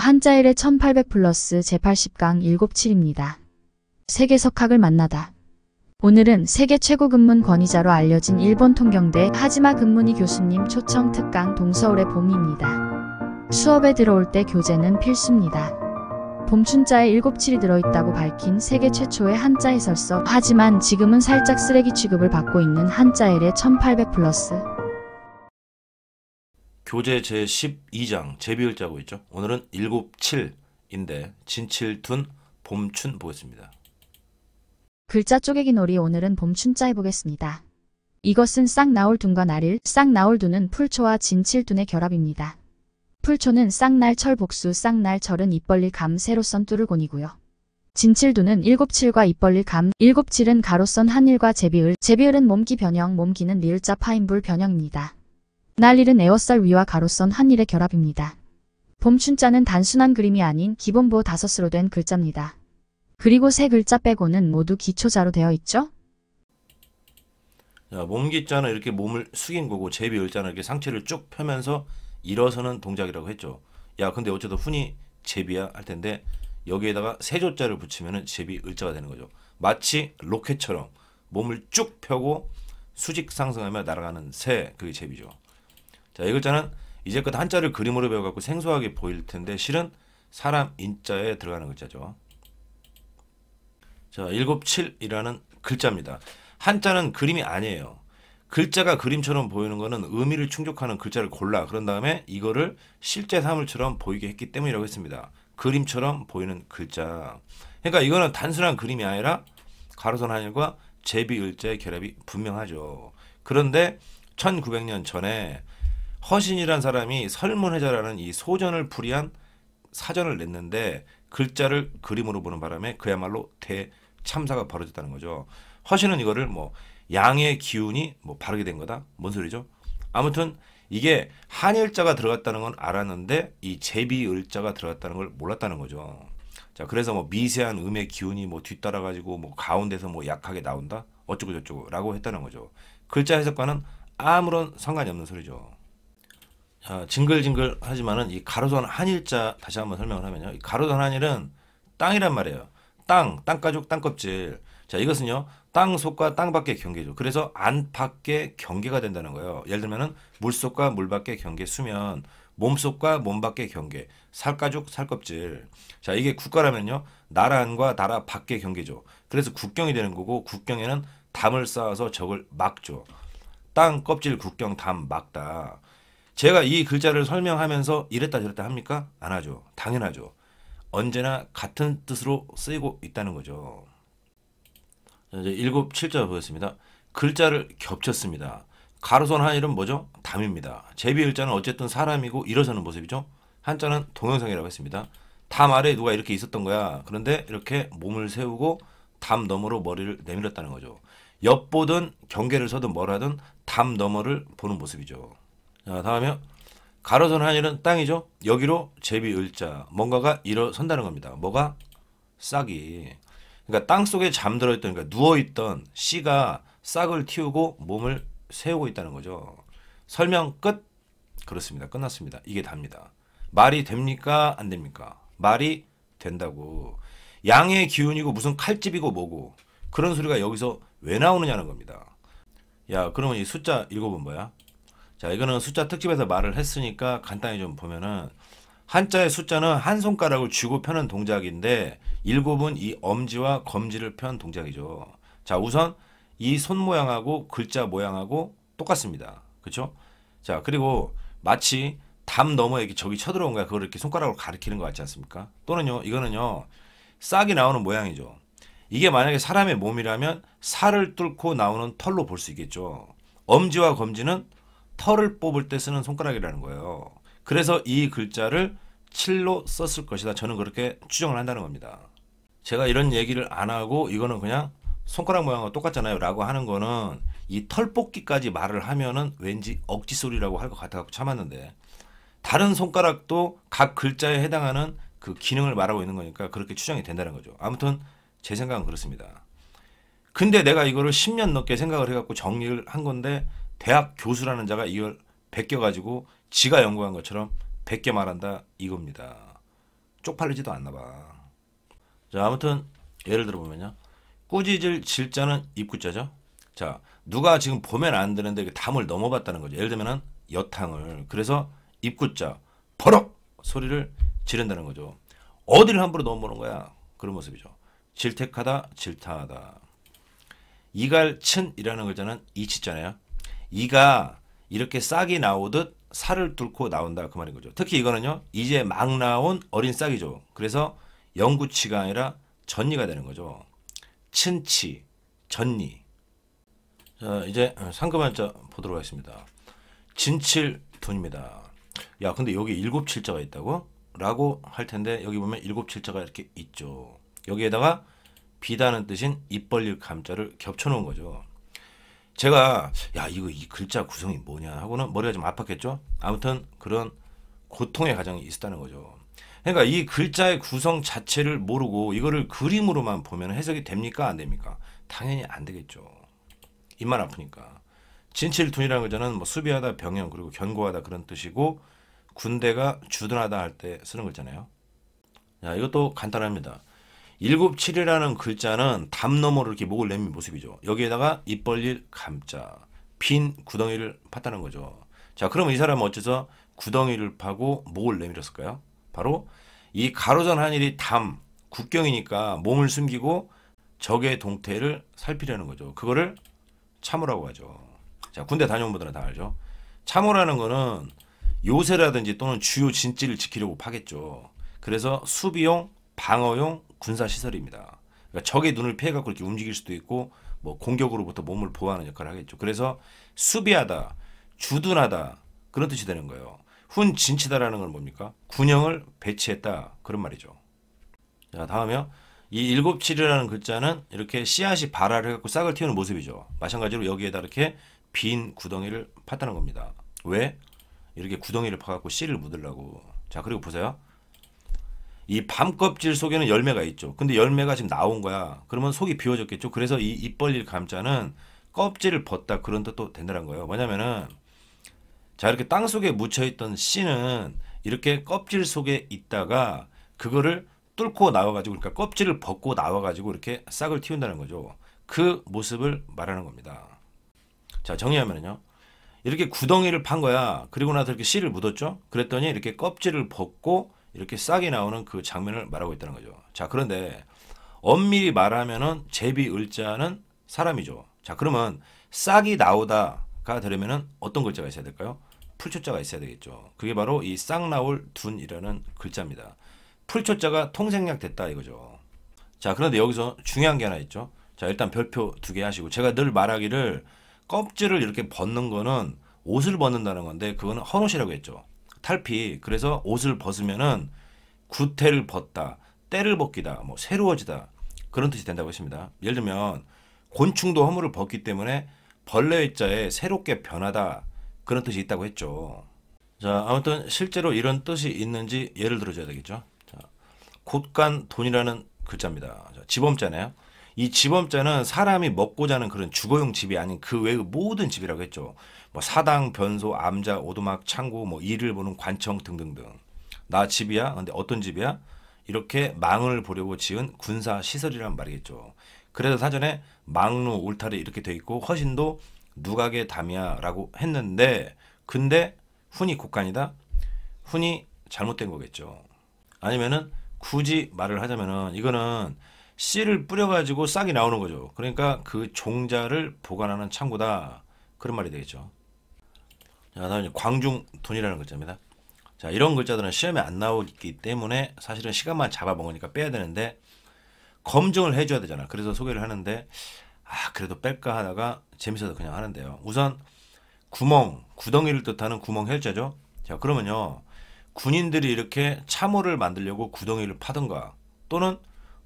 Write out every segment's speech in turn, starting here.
한자일의 1800 플러스 제80강 1 7입니다 세계 석학을 만나다. 오늘은 세계 최고 근문 권위자로 알려진 일본 통경대 하지마 근문이 교수님 초청 특강 동서울의 봄입니다. 수업에 들어올 때 교재는 필수입니다. 봄춘자에 77이 들어있다고 밝힌 세계 최초의 한자 해설서 하지만 지금은 살짝 쓰레기 취급을 받고 있는 한자일의 1800 플러스 교재 제12장 제비을자고 있죠. 오늘은 7 7인데 진칠둔 봄춘 보겠습니다. 글자 쪼개기 놀이 오늘은 봄춘자 해보겠습니다. 이것은 쌍 나올 둔과 날일, 쌍 나올 둔은 풀초와 진칠둔의 결합입니다. 풀초는 쌍날 철 복수, 쌍날 철은 입벌릴 감, 세로선 뚜를 곤이고요. 진칠두는 일곱칠과 입벌릴 감, 일곱칠은 가로선 한일과 제비을, 제비을은 몸기 변형, 몸기는 리을자 파인불 변형입니다. 날일은 에어썰 위와 가로선 한일의 결합입니다. 봄춘자는 단순한 그림이 아닌 기본보 다섯으로 된 글자입니다. 그리고 세 글자 빼고는 모두 기초자로 되어 있죠? 자, 몸기자는 이렇게 몸을 숙인 거고 제비을자는 이렇게 상체를 쭉 펴면서 일어서는 동작이라고 했죠. 야 근데 어쨌든 훈이 제비야 할 텐데 여기에다가 세조자를 붙이면 제비을자가 되는 거죠. 마치 로켓처럼 몸을 쭉 펴고 수직 상승하며 날아가는 새 그게 제비죠. 자, 이 글자는 이제껏 한자를 그림으로 배워갖고 생소하게 보일 텐데 실은 사람 인자에 들어가는 글자죠. 자, 197이라는 글자입니다. 한자는 그림이 아니에요. 글자가 그림처럼 보이는 것은 의미를 충족하는 글자를 골라 그런 다음에 이거를 실제 사물처럼 보이게 했기 때문이라고 했습니다. 그림처럼 보이는 글자. 그러니까 이거는 단순한 그림이 아니라 가로선 한일과 제비글자의 결합이 분명하죠. 그런데 1900년 전에 허신이란 사람이 설문해자라는이 소전을 풀이한 사전을 냈는데 글자를 그림으로 보는 바람에 그야말로 대참사가 벌어졌다는 거죠. 허신은 이거를 뭐 양의 기운이 뭐 바르게 된 거다. 뭔 소리죠? 아무튼 이게 한일자가 들어갔다는 건 알았는데 이 제비을자가 들어갔다는 걸 몰랐다는 거죠. 자, 그래서 뭐 미세한 음의 기운이 뭐 뒤따라 가지고 뭐 가운데서 뭐 약하게 나온다. 어쩌고 저쩌고라고 했다는 거죠. 글자 해석과는 아무런 상관이 없는 소리죠. 어, 징글징글하지만은 이 가로선 한일자 다시 한번 설명을 하면요. 이 가로선 한일은 땅이란 말이에요. 땅, 땅가죽, 땅껍질. 자, 이것은요. 땅 속과 땅 밖의 경계죠. 그래서 안팎의 경계가 된다는 거예요. 예를 들면은 물 속과 물 밖의 경계 수면, 몸 속과 몸 밖의 경계, 살가죽, 살껍질. 자, 이게 국가라면요. 나라 안과 나라 밖의 경계죠. 그래서 국경이 되는 거고 국경에는 담을 쌓아서 적을 막죠. 땅 껍질 국경 담 막다. 제가 이 글자를 설명하면서 이랬다 저랬다 합니까? 안 하죠. 당연하죠. 언제나 같은 뜻으로 쓰이고 있다는 거죠. 이제 7, 7절 보겠습니다. 글자를 겹쳤습니다. 가로선 한일은 뭐죠? 담입니다. 제비 일자는 어쨌든 사람이고 일어서는 모습이죠. 한자는 동영상이라고 했습니다. 담 아래에 누가 이렇게 있었던 거야. 그런데 이렇게 몸을 세우고 담 너머로 머리를 내밀었다는 거죠. 옆보든 경계를 서든 뭘 하든 담 너머를 보는 모습이죠. 자, 다음에 가로선 하일은 땅이죠. 여기로 제비 을자 뭔가가 일어선다는 겁니다. 뭐가 싹이 그러니까 땅 속에 잠들어 있던 그러니까 누워 있던 씨가 싹을 틔우고 몸을 세우고 있다는 거죠. 설명 끝. 그렇습니다. 끝났습니다. 이게 답니다. 말이 됩니까? 안 됩니까? 말이 된다고. 양의 기운이고 무슨 칼집이고 뭐고 그런 소리가 여기서 왜 나오느냐는 겁니다. 야, 그러면 이 숫자 읽어본 뭐야? 자, 이거는 숫자 특집에서 말을 했으니까 간단히 좀 보면은 한자의 숫자는 한 손가락을 쥐고 펴는 동작인데 일곱은 이 엄지와 검지를 편 동작이죠. 자, 우선 이 손 모양하고 글자 모양하고 똑같습니다. 그렇죠? 자, 그리고 마치 담 너머에 이렇게 저기 쳐들어온 거야. 그걸 이렇게 손가락으로 가리키는 것 같지 않습니까? 또는요, 이거는요, 싹이 나오는 모양이죠. 이게 만약에 사람의 몸이라면 살을 뚫고 나오는 털로 볼 수 있겠죠. 엄지와 검지는 털을 뽑을 때 쓰는 손가락이라는 거예요. 그래서 이 글자를 칠로 썼을 것이다. 저는 그렇게 추정을 한다는 겁니다. 제가 이런 얘기를 안 하고 이거는 그냥 손가락 모양과 똑같잖아요. 라고 하는 거는 이 털 뽑기까지 말을 하면은 왠지 억지 소리라고 할 것 같아서 참았는데 다른 손가락도 각 글자에 해당하는 그 기능을 말하고 있는 거니까 그렇게 추정이 된다는 거죠. 아무튼 제 생각은 그렇습니다. 근데 내가 이거를 10년 넘게 생각을 해갖고 정리를 한 건데 대학 교수라는 자가 이걸 베껴가지고 지가 연구한 것처럼 베껴 말한다 이겁니다. 쪽팔리지도 않나 봐. 자 아무튼 예를 들어보면요. 꾸짖을 질자는 입구자죠. 자 누가 지금 보면 안 되는데 그 담을 넘어봤다는 거죠. 예를 들면은 여탕을 그래서 입구자 버럭 소리를 지른다는 거죠. 어디를 함부로 넘어오는 거야. 그런 모습이죠. 질택하다 질타하다. 이갈친이라는 글자는 이치잖아요. 이가 이렇게 싹이 나오듯 살을 뚫고 나온다 그 말인 거죠. 특히 이거는요. 이제 막 나온 어린 싹이죠. 그래서 영구치가 아니라 전니가 되는 거죠. 친치, 전니. 자 이제 상급한자 보도록 하겠습니다. 진칠돈입니다야 근데 여기 일곱칠자가 있다고? 라고 할 텐데 여기 보면 일곱칠자가 이렇게 있죠. 여기에다가 비다는 뜻인 입 벌릴 감자를 겹쳐놓은 거죠. 제가 야 이거 이 글자 구성이 뭐냐 하고는 머리가 좀 아팠겠죠. 아무튼 그런 고통의 과정이 있었다는 거죠. 그러니까 이 글자의 구성 자체를 모르고 이거를 그림으로만 보면 해석이 됩니까 안 됩니까? 당연히 안 되겠죠. 입만 아프니까. 진칠둔이라는 글자는 뭐 수비하다 병영 그리고 견고하다 그런 뜻이고 군대가 주둔하다 할 때 쓰는 글자네요. 자 이것도 간단합니다. 일곱칠이라는 글자는 담 너머로 이렇게 목을 내민 모습이죠. 여기에다가 입 벌릴 감자, 빈 구덩이를 팠다는 거죠. 자, 그럼 이 사람은 어째서 구덩이를 파고 목을 내밀었을까요? 바로 이 가로전 한일이 담, 국경이니까 몸을 숨기고 적의 동태를 살피려는 거죠. 그거를 참호라고 하죠. 자, 군대 다녀온 분들은 다 알죠. 참호라는 거는 요새라든지 또는 주요 진지를 지키려고 파겠죠. 그래서 수비용, 방어용, 군사 시설입니다. 그러니까 적의 눈을 피해 갖고 이렇게 움직일 수도 있고 뭐 공격으로부터 몸을 보호하는 역할을 하겠죠. 그래서 수비하다, 주둔하다 그런 뜻이 되는 거예요. 훈 진치다라는 건 뭡니까? 군형을 배치했다 그런 말이죠. 자다음에요이 일곱칠이라는 글자는 이렇게 씨앗이 발아를 해 갖고 싹을 틔우는 모습이죠. 마찬가지로 여기에다 이렇게 빈 구덩이를 팠다는 겁니다. 왜? 이렇게 구덩이를 파갖고 씨를 묻으려고. 자 그리고 보세요. 이 밤껍질 속에는 열매가 있죠. 근데 열매가 지금 나온 거야. 그러면 속이 비워졌겠죠. 그래서 이입 벌릴 감자는 껍질을 벗다 그런 뜻도 된다는 거예요. 뭐냐면은 자 이렇게 땅 속에 묻혀 있던 씨는 이렇게 껍질 속에 있다가 그거를 뚫고 나와가지고 그러니까 껍질을 벗고 나와가지고 이렇게 싹을 틔운다는 거죠. 그 모습을 말하는 겁니다. 자 정리하면요. 이렇게 구덩이를 판 거야. 그리고 나서 이렇게 씨를 묻었죠. 그랬더니 이렇게 껍질을 벗고 이렇게 싸게 나오는 그 장면을 말하고 있다는 거죠. 자, 그런데 엄밀히 말하면은 제비 을자는 사람이죠. 자, 그러면 싹이 나오다가 되려면은 어떤 글자가 있어야 될까요? 풀초자가 있어야 되겠죠. 그게 바로 이 싹 나올 둔이라는 글자입니다. 풀초자가 통생략 됐다 이거죠. 자, 그런데 여기서 중요한 게 하나 있죠. 자, 일단 별표 두 개 하시고 제가 늘 말하기를 껍질을 이렇게 벗는 거는 옷을 벗는다는 건데 그거는 헌옷이라고 했죠. 탈피. 그래서 옷을 벗으면은 구태를 벗다, 때를 벗기다, 뭐 새로워지다 그런 뜻이 된다고 했습니다. 예를 들면 곤충도 허물을 벗기 때문에 벌레의 자에 새롭게 변하다 그런 뜻이 있다고 했죠. 자 아무튼 실제로 이런 뜻이 있는지 예를 들어줘야 되겠죠. 자, 곳간 돈이라는 글자입니다. 자, 지범자네요. 이 집업자는 사람이 먹고자 하는 그런 주거용 집이 아닌 그 외의 그 모든 집이라고 했죠. 뭐 사당, 변소, 암자, 오두막, 창고, 뭐 일을 보는 관청 등등등. 나 집이야? 근데 어떤 집이야? 이렇게 망을 보려고 지은 군사 시설이란 말이겠죠. 그래서 사전에 망루 울타리 이렇게 돼 있고 허신도 누각의 담이야라고 했는데 근데 훈이 곡간이다. 훈이 잘못된 거겠죠. 아니면은 굳이 말을 하자면은 이거는 씨를 뿌려가지고 싹이 나오는 거죠. 그러니까 그 종자를 보관하는 창고다. 그런 말이 되겠죠. 자, 다음 광중돈이라는 글자입니다. 자, 이런 글자들은 시험에 안 나오기 때문에 사실은 시간만 잡아먹으니까 빼야 되는데 검증을 해줘야 되잖아. 그래서 소개를 하는데 아, 그래도 뺄까 하다가 재밌어서 그냥 하는데요. 우선 구멍, 구덩이를 뜻하는 구멍 혈자죠. 자, 그러면요. 군인들이 이렇게 참호를 만들려고 구덩이를 파던가 또는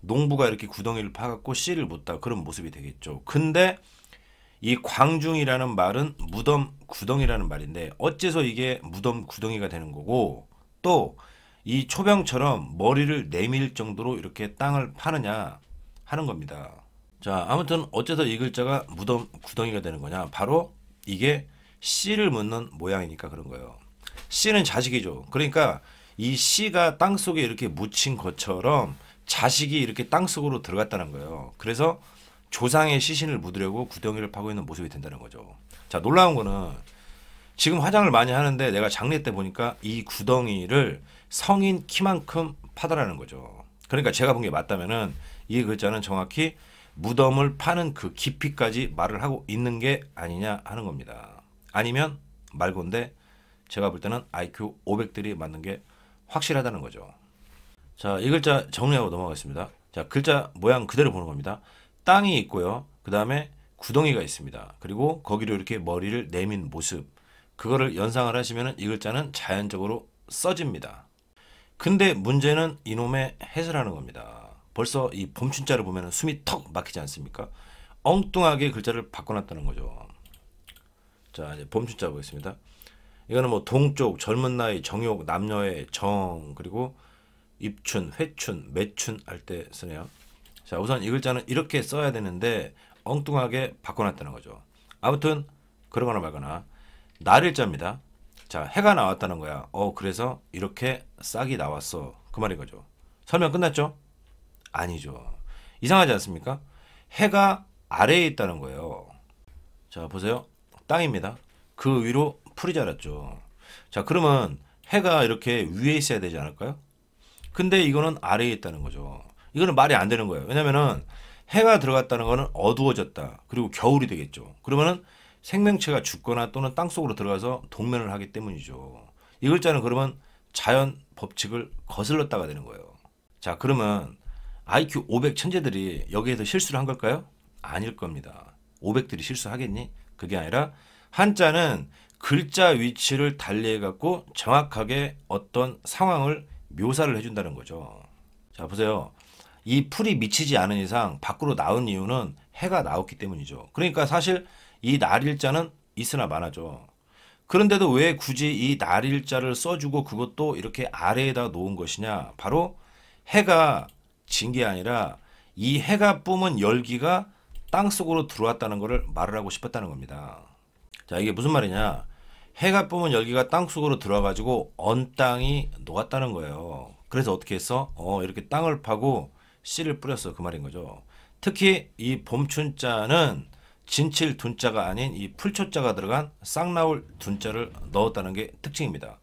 농부가 이렇게 구덩이를 파갖고 씨를 묻다 그런 모습이 되겠죠. 근데 이 광중이라는 말은 무덤 구덩이라는 말인데 어째서 이게 무덤 구덩이가 되는 거고 또 이 초병처럼 머리를 내밀 정도로 이렇게 땅을 파느냐 하는 겁니다. 자 아무튼 어째서 이 글자가 무덤 구덩이가 되는 거냐 바로 이게 씨를 묻는 모양이니까 그런 거예요. 씨는 자식이죠. 그러니까 이 씨가 땅 속에 이렇게 묻힌 것처럼 자식이 이렇게 땅속으로 들어갔다는 거예요. 그래서 조상의 시신을 묻으려고 구덩이를 파고 있는 모습이 된다는 거죠. 자 놀라운 거는 지금 화장을 많이 하는데 내가 장례 때 보니까 이 구덩이를 성인 키만큼 파다라는 거죠. 그러니까 제가 본 게 맞다면은 이 글자는 정확히 무덤을 파는 그 깊이까지 말을 하고 있는 게 아니냐 하는 겁니다. 아니면 말곤데 제가 볼 때는 IQ 500들이 맞는 게 확실하다는 거죠. 자, 이 글자 정리하고 넘어가겠습니다. 자, 글자 모양 그대로 보는 겁니다. 땅이 있고요. 그 다음에 구덩이가 있습니다. 그리고 거기로 이렇게 머리를 내민 모습. 그거를 연상을 하시면 이 글자는 자연적으로 써집니다. 근데 문제는 이놈의 해설하는 겁니다. 벌써 이 봄춘자를 보면 숨이 턱 막히지 않습니까? 엉뚱하게 글자를 바꿔놨다는 거죠. 자, 이제 봄춘자 보겠습니다. 이거는 뭐 동쪽, 젊은 나이, 정욕, 남녀의 정, 그리고 입춘, 회춘, 매춘 할 때 쓰네요. 자 우선 이 글자는 이렇게 써야 되는데 엉뚱하게 바꿔놨다는 거죠. 아무튼 그러거나 말거나 날일자입니다. 자 해가 나왔다는 거야. 어 그래서 이렇게 싹이 나왔어. 그 말인 거죠. 설명 끝났죠? 아니죠. 이상하지 않습니까? 해가 아래에 있다는 거예요. 자 보세요. 땅입니다. 그 위로 풀이 자랐죠. 자 그러면 해가 이렇게 위에 있어야 되지 않을까요? 근데 이거는 아래에 있다는 거죠. 이거는 말이 안 되는 거예요. 왜냐면은 해가 들어갔다는 거는 어두워졌다. 그리고 겨울이 되겠죠. 그러면은 생명체가 죽거나 또는 땅속으로 들어가서 동면을 하기 때문이죠. 이 글자는 그러면 자연 법칙을 거슬렀다가 되는 거예요. 자, 그러면 IQ 500 천재들이 여기에서 실수를 한 걸까요? 아닐 겁니다. 500들이 실수하겠니? 그게 아니라 한자는 글자 위치를 달리해 갖고 정확하게 어떤 상황을 묘사를 해준다는 거죠. 자, 보세요. 이 풀이 미치지 않은 이상 밖으로 나온 이유는 해가 나왔기 때문이죠. 그러니까 사실 이 날일자는 있으나 마나죠. 그런데도 왜 굳이 이 날일자를 써주고 그것도 이렇게 아래에다 놓은 것이냐? 바로 해가 진 게 아니라 이 해가 뿜은 열기가 땅 속으로 들어왔다는 것을 말을 하고 싶었다는 겁니다. 자, 이게 무슨 말이냐? 해가 뿜은 열기가 땅속으로 들어가지고 와언 땅이 녹았다는 거예요. 그래서 어떻게 했어? 어, 이렇게 땅을 파고 씨를 뿌렸어. 그 말인 거죠. 특히 이 봄춘자는 진칠 둔자가 아닌 이 풀초자가 들어간 쌍나울 둔자를 넣었다는 게 특징입니다.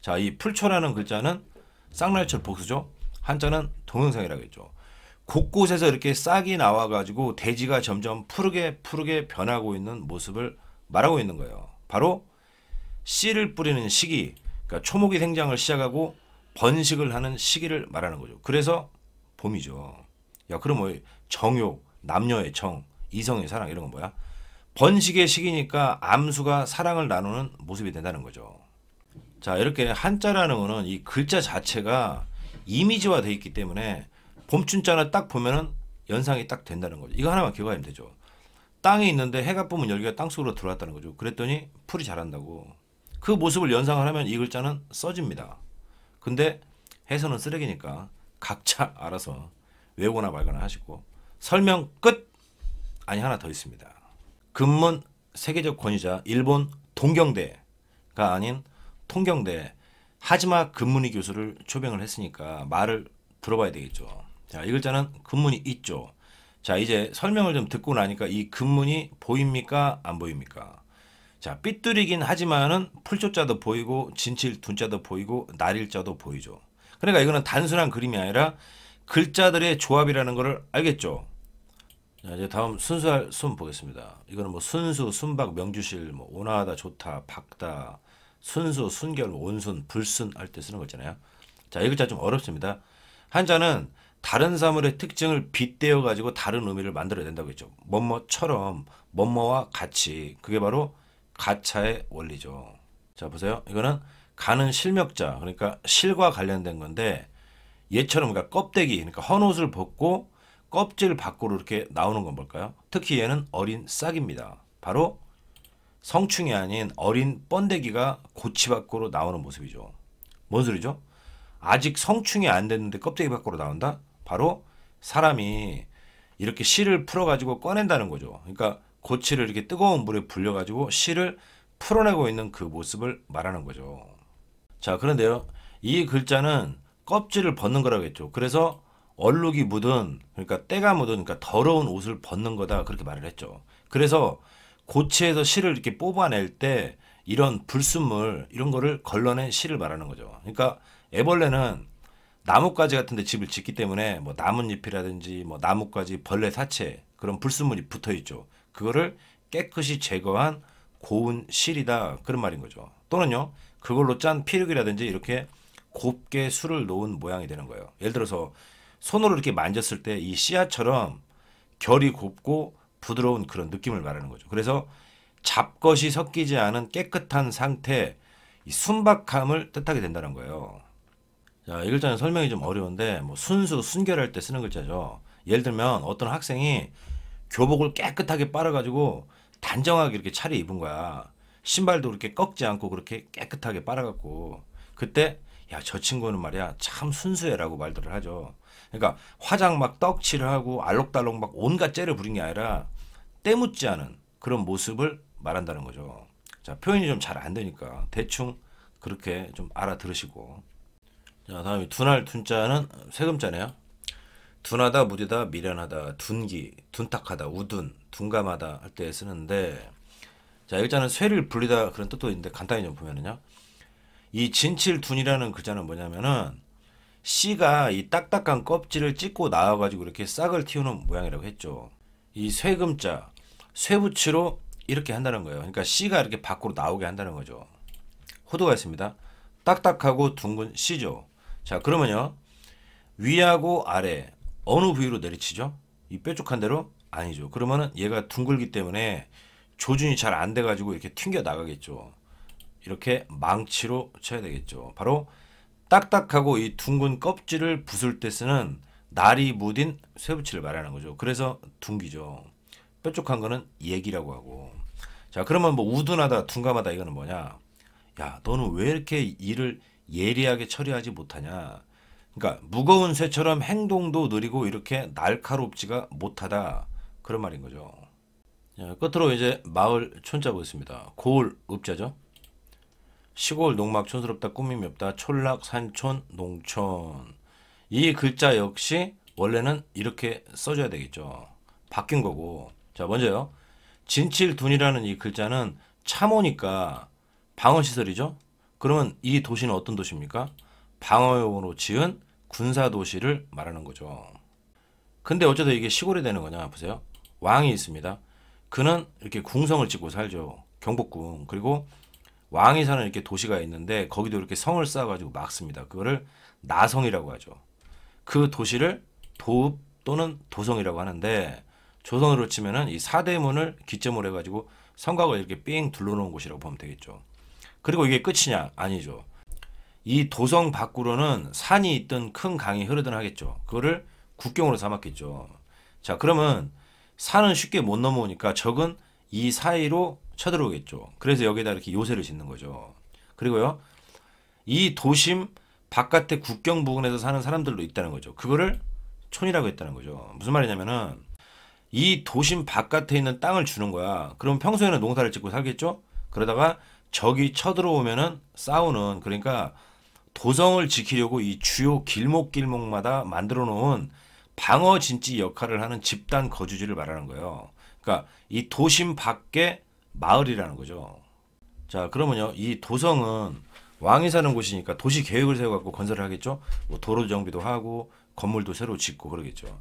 자, 이 풀초라는 글자는 쌍날철 복수죠. 한자는 동영상이라고 했죠. 곳곳에서 이렇게 싹이 나와가지고 대지가 점점 푸르게 푸르게 변하고 있는 모습을 말하고 있는 거예요. 바로 씨를 뿌리는 시기, 그러니까 초목이 생장을 시작하고 번식을 하는 시기를 말하는 거죠. 그래서 봄이죠. 야, 그럼 뭐 정욕, 남녀의 정, 이성의 사랑 이런 건 뭐야? 번식의 시기니까 암수가 사랑을 나누는 모습이 된다는 거죠. 자, 이렇게 한자라는 거는 이 글자 자체가 이미지화 돼 있기 때문에 봄춘자나 딱 보면은 연상이 딱 된다는 거죠. 이거 하나만 기억하면 되죠. 땅에 있는데 해가 뿜은 열기가 땅속으로 들어왔다는 거죠. 그랬더니 풀이 자란다고. 그 모습을 연상을 하면 이 글자는 써집니다. 근데 해서는 쓰레기니까 각자 알아서 외우거나 말거나 하시고 설명 끝! 아니 하나 더 있습니다. 금문 세계적 권위자 일본 동경대가 아닌 통경대 하지마 금문이 교수를 초빙을 했으니까 말을 들어봐야 되겠죠. 자, 이 글자는 금문이 있죠. 자, 이제 설명을 좀 듣고 나니까 이금문이 보입니까? 안 보입니까? 자, 삐뚤이긴 하지만은 풀초자도 보이고 진칠 둔자도 보이고 날일자도 보이죠. 그러니까 이거는 단순한 그림이 아니라 글자들의 조합이라는 것을 알겠죠. 자, 이제 다음 순수할 순 보겠습니다. 이거는 뭐 순수, 순박, 명주실, 뭐 온화하다, 좋다, 박다, 순수, 순결, 온순, 불순 할 때 쓰는 거 있잖아요. 자, 이 글자 좀 어렵습니다. 한자는 다른 사물의 특징을 빗대어 가지고 다른 의미를 만들어야 된다고 했죠. 뭐뭐처럼, 뭐뭐와 같이. 그게 바로 가차의 원리죠. 자 보세요. 이거는 가는 실력자 그러니까 실과 관련된 건데 얘처럼 그러니까 껍데기 그러니까 헌옷을 벗고 껍질 밖으로 이렇게 나오는 건 뭘까요? 특히 얘는 어린 싹입니다. 바로 성충이 아닌 어린 뻔데기가 고치 밖으로 나오는 모습이죠. 뭔 소리죠? 아직 성충이 안 됐는데 껍데기 밖으로 나온다? 바로 사람이 이렇게 실을 풀어가지고 꺼낸다는 거죠. 그러니까 고치를 이렇게 뜨거운 물에 불려가지고 실을 풀어내고 있는 그 모습을 말하는 거죠. 자, 그런데요. 이 글자는 껍질을 벗는 거라고 했죠. 그래서 얼룩이 묻은, 그러니까 때가 묻은, 그러니까 더러운 옷을 벗는 거다. 그렇게 말을 했죠. 그래서 고치에서 실을 이렇게 뽑아낼 때 이런 불순물, 이런 거를 걸러낸 실을 말하는 거죠. 그러니까 애벌레는 나뭇가지 같은 데 집을 짓기 때문에 뭐 나뭇잎이라든지 뭐 나뭇가지, 벌레 사체, 그런 불순물이 붙어 있죠. 그거를 깨끗이 제거한 고운 실이다 그런 말인 거죠. 또는요 그걸로 짠 피력이라든지 이렇게 곱게 술을 놓은 모양이 되는 거예요. 예를 들어서 손으로 이렇게 만졌을 때 이 씨앗처럼 결이 곱고 부드러운 그런 느낌을 말하는 거죠. 그래서 잡것이 섞이지 않은 깨끗한 상태, 이 순박함을 뜻하게 된다는 거예요. 자, 이 글자는 설명이 좀 어려운데 뭐 순수, 순결할 때 쓰는 글자죠. 예를 들면 어떤 학생이 교복을 깨끗하게 빨아가지고 단정하게 이렇게 차려 입은 거야. 신발도 그렇게 꺾지 않고 그렇게 깨끗하게 빨아갖고 그때 야 저 친구는 말이야 참 순수해라고 말들을 하죠. 그러니까 화장 막 떡칠을 하고 알록달록 막 온갖 째를 부린 게 아니라 때묻지 않은 그런 모습을 말한다는 거죠. 자 표현이 좀 잘 안 되니까 대충 그렇게 좀 알아들으시고 자 다음에 두 날 둔자는 세금자네요. 둔하다, 무디다, 미련하다, 둔기, 둔탁하다, 우둔, 둔감하다 할 때 쓰는데 자 일자는 쇠를 불리다 그런 뜻도 있는데 간단히 좀 보면은요 이 진칠둔이라는 글자는 뭐냐면은 씨가 이 딱딱한 껍질을 찢고 나와가지고 이렇게 싹을 틔우는 모양이라고 했죠 이 쇠금자 쇠붙이로 이렇게 한다는 거예요 그러니까 씨가 이렇게 밖으로 나오게 한다는 거죠 호도가 있습니다 딱딱하고 둥근 씨죠 자 그러면요 위하고 아래 어느 부위로 내리치죠? 이 뾰족한 대로 아니죠. 그러면은 얘가 둥글기 때문에 조준이 잘 안 돼가지고 이렇게 튕겨 나가겠죠. 이렇게 망치로 쳐야 되겠죠. 바로 딱딱하고 이 둥근 껍질을 부술 때 쓰는 날이 묻딘 쇠붙이를 말하는 거죠. 그래서 둥기죠. 뾰족한 거는 얘기라고 하고. 자, 그러면 뭐 우둔하다, 둔감하다 이거는 뭐냐? 야, 너는 왜 이렇게 일을 예리하게 처리하지 못하냐? 그러니까 무거운 새처럼 행동도 느리고 이렇게 날카롭지가 못하다 그런 말인 거죠. 자, 끝으로 이제 마을 촌자 보겠습니다. 고을 읍자죠. 시골 농막 촌스럽다 꾸밈이 없다 촌락 산촌 농촌 이 글자 역시 원래는 이렇게 써줘야 되겠죠. 바뀐 거고 자 먼저요 진칠둔이라는 이 글자는 참호니까 방어시설이죠. 그러면 이 도시는 어떤 도시입니까? 방어용으로 지은 군사 도시를 말하는 거죠. 근데 어쩌다 이게 시골이 되는 거냐 보세요. 왕이 있습니다. 그는 이렇게 궁성을 짓고 살죠. 경복궁. 그리고 왕이 사는 이렇게 도시가 있는데 거기도 이렇게 성을 쌓아가지고 막습니다. 그거를 나성이라고 하죠. 그 도시를 도읍 또는 도성이라고 하는데 조선으로 치면은 이 사대문을 기점으로 해가지고 성곽을 이렇게 삥 둘러놓은 곳이라고 보면 되겠죠. 그리고 이게 끝이냐? 아니죠. 이 도성 밖으로는 산이 있던큰 강이 흐르든 하겠죠. 그거를 국경으로 삼았겠죠. 자, 그러면 산은 쉽게 못 넘어오니까 적은 이 사이로 쳐들어오겠죠. 그래서 여기다 이렇게 요새를 짓는 거죠. 그리고요, 이 도심 바깥의 국경 부근에서 사는 사람들도 있다는 거죠. 그거를 촌이라고 했다는 거죠. 무슨 말이냐면은 이 도심 바깥에 있는 땅을 주는 거야. 그럼 평소에는 농사를 짓고 살겠죠? 그러다가 적이 쳐들어오면은 싸우는 그러니까 도성을 지키려고 이 주요 길목길목마다 만들어 놓은 방어 진지 역할을 하는 집단 거주지를 말하는 거예요. 그러니까 이 도심 밖에 마을이라는 거죠. 자, 그러면요. 이 도성은 왕이 사는 곳이니까 도시 계획을 세워 갖고 건설을 하겠죠. 뭐 도로 정비도 하고 건물도 새로 짓고 그러겠죠.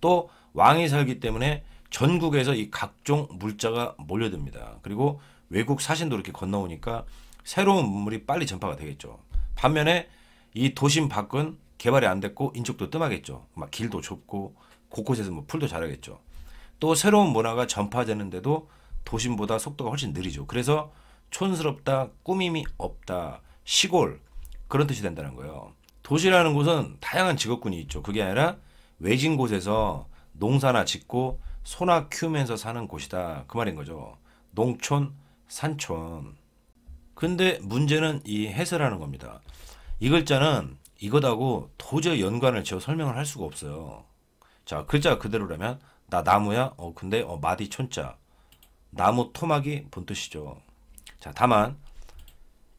또 왕이 살기 때문에 전국에서 이 각종 물자가 몰려듭니다. 그리고 외국 사신도 이렇게 건너오니까 새로운 문물이 빨리 전파가 되겠죠. 반면에 이 도심 밖은 개발이 안 됐고 인적도 뜸하겠죠. 막 길도 좁고 곳곳에서 뭐 풀도 자라겠죠. 또 새로운 문화가 전파되는데도 도심보다 속도가 훨씬 느리죠. 그래서 촌스럽다, 꾸밈이 없다, 시골 그런 뜻이 된다는 거예요. 도시라는 곳은 다양한 직업군이 있죠. 그게 아니라 외진 곳에서 농사나 짓고 소나 키우면서 사는 곳이다. 그 말인 거죠. 농촌, 산촌. 근데 문제는 이 해설하는 겁니다. 이 글자는 이거다고 도저히 연관을 지어 설명을 할 수가 없어요. 자, 글자 그대로라면 나 나무야. 어, 근데 어, 마디 촌자. 나무 토막이 본뜻이죠. 자, 다만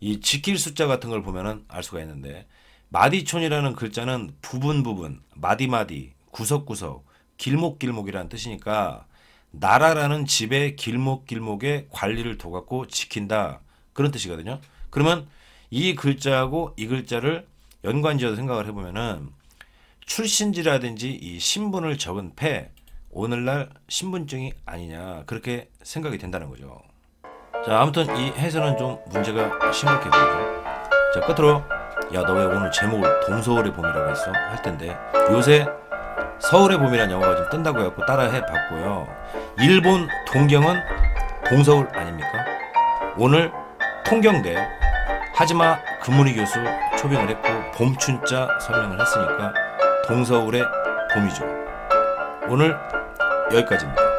이 지킬 숫자 같은 걸 보면은 알 수가 있는데 마디촌이라는 글자는 부분 부분, 마디 마디, 구석 구석, 길목 길목이라는 뜻이니까 나라라는 집의 길목 길목의 관리를 도갖고 지킨다. 그런 뜻이거든요. 그러면 이 글자하고 이 글자를 연관지어서 생각을 해보면은 출신지라든지 이 신분을 적은 패 오늘날 신분증이 아니냐 그렇게 생각이 된다는 거죠. 자 아무튼 이 해설은 좀 문제가 심각해 보이죠. 자 끝으로 야 너 왜 오늘 제목을 동서울의 봄이라고 했어? 할 텐데 요새 서울의 봄이라는 영화가 좀 뜬다고 해갖고 따라해 봤고요. 일본 동경은 동서울 아닙니까? 오늘 통경대 하지마 금문희 그 교수 초빙을 했고 봄춘자 설명을 했으니까 동서울의 봄이죠. 오늘 여기까지입니다.